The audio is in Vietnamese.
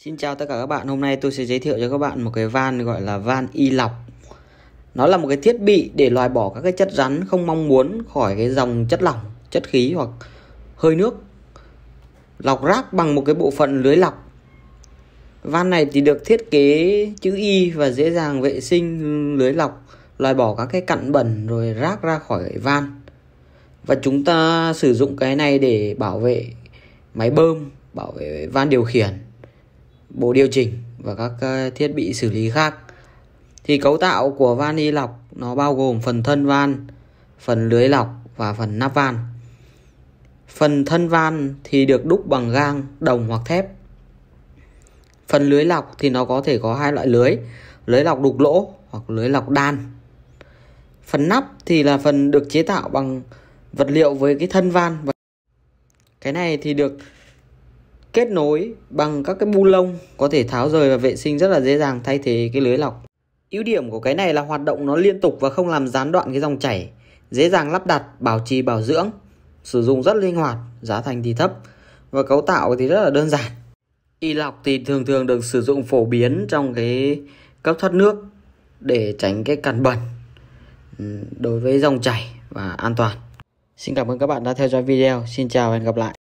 Xin chào tất cả các bạn, hôm nay tôi sẽ giới thiệu cho các bạn một cái van gọi là van y lọc Nó là một cái thiết bị để loại bỏ các cái chất rắn không mong muốn khỏi cái dòng chất lỏng, chất khí hoặc hơi nước Lọc rác bằng một cái bộ phận lưới lọc Van này thì được thiết kế chữ Y và dễ dàng vệ sinh lưới lọc loại bỏ các cái cặn bẩn rồi rác ra khỏi van và chúng ta sử dụng cái này để bảo vệ máy bơm bảo vệ van điều khiển bộ điều chỉnh và các ờ, thiết bị xử lý khác thì cấu tạo của van y lọc nó bao gồm phần thân van phần lưới lọc và phần nắp van phần thân van thì được đúc bằng gang đồng hoặc thép phần lưới lọc thì nó có thể có hai loại lưới lưới lọc đục lỗ hoặc lưới lọc đan phần nắp thì là phần được chế tạo bằng vật liệu với cái thân van và cái này thì được kết nối bằng các cái bu lông có thể tháo rời và vệ sinh rất là dễ dàng thay thế cái lưới lọc ưu điểm của cái này là hoạt động nó liên tục và không làm gián đoạn cái dòng chảy dễ dàng lắp đặt bảo trì bảo dưỡng sử dụng rất linh hoạt giá thành thì thấp và cấu tạo thì rất là đơn giản y lọc thì thường thường được sử dụng phổ biến trong cái cấp thoát nước để tránh cái cằn bẩn Ừ, đối với dòng chảy và an toàn. Xin cảm ơn các bạn đã theo dõi video. Xin chào và hẹn gặp lại.